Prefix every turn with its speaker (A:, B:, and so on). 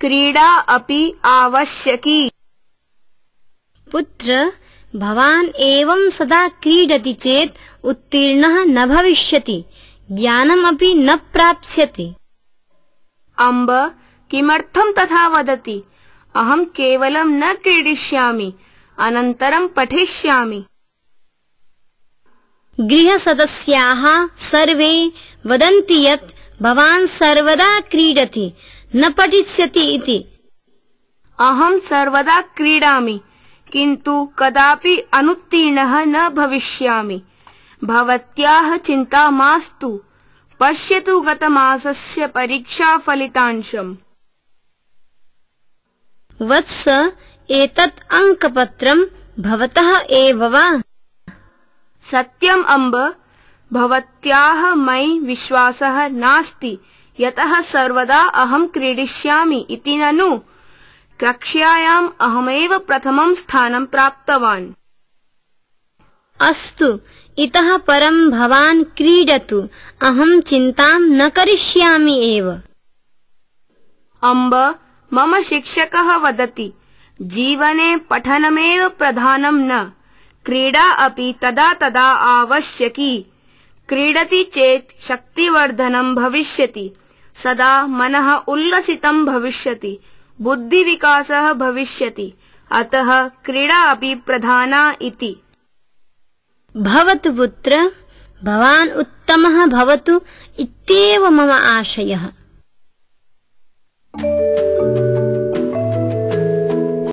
A: क्रीडा अपि आवश्यकी पुत्र भवान् एवम् सदा क्रीडति चेत् उत्तीर्णः न भविष्यति ज्ञानमपि न प्राप्स्यति अम्ब किमर्थम् तथा वदति अहम् केवलम् न क्रीडिष्यामि अनन्तरम् पठिष्यामि गृहसदस्याः सर्वे वदन्ति यत् सर्वदा क्रीडति न इति अहम् सर्वदा क्रीडामि किन्तु कदापि अनुत्तीर्णः न भविष्यामि भवत्याः चिन्ता मास्तु पश्यतु गतमासस्य परीक्षाफलितांशम् वत्स एतत् अङ्कपत्रम् भवतः एव वा सत्यम् अम्ब भवत्याह मयि विश्वासः नास्ति यतः सर्वदा अहम् क्रीडिष्यामि इति ननु कक्ष्यायाम् अहमेव प्रथमम् स्थानं प्राप्तवान् अस्तु क्रीडतु अहम् एव अम्ब मम शिक्षकः वदति जीवने पठनमेव प्रधानम् न क्रीडा अपि तदा तदा आवश्यकी क्रीडति चेत् शक्तिवर्धनम् भविष्यति सदा मनः उल्लसितम् भविष्यति बुद्धिविकासः भविष्यति अतः क्रीडा अपि प्रधाना इति भवान् उत्तमः भवतु इत्येव मम आशयः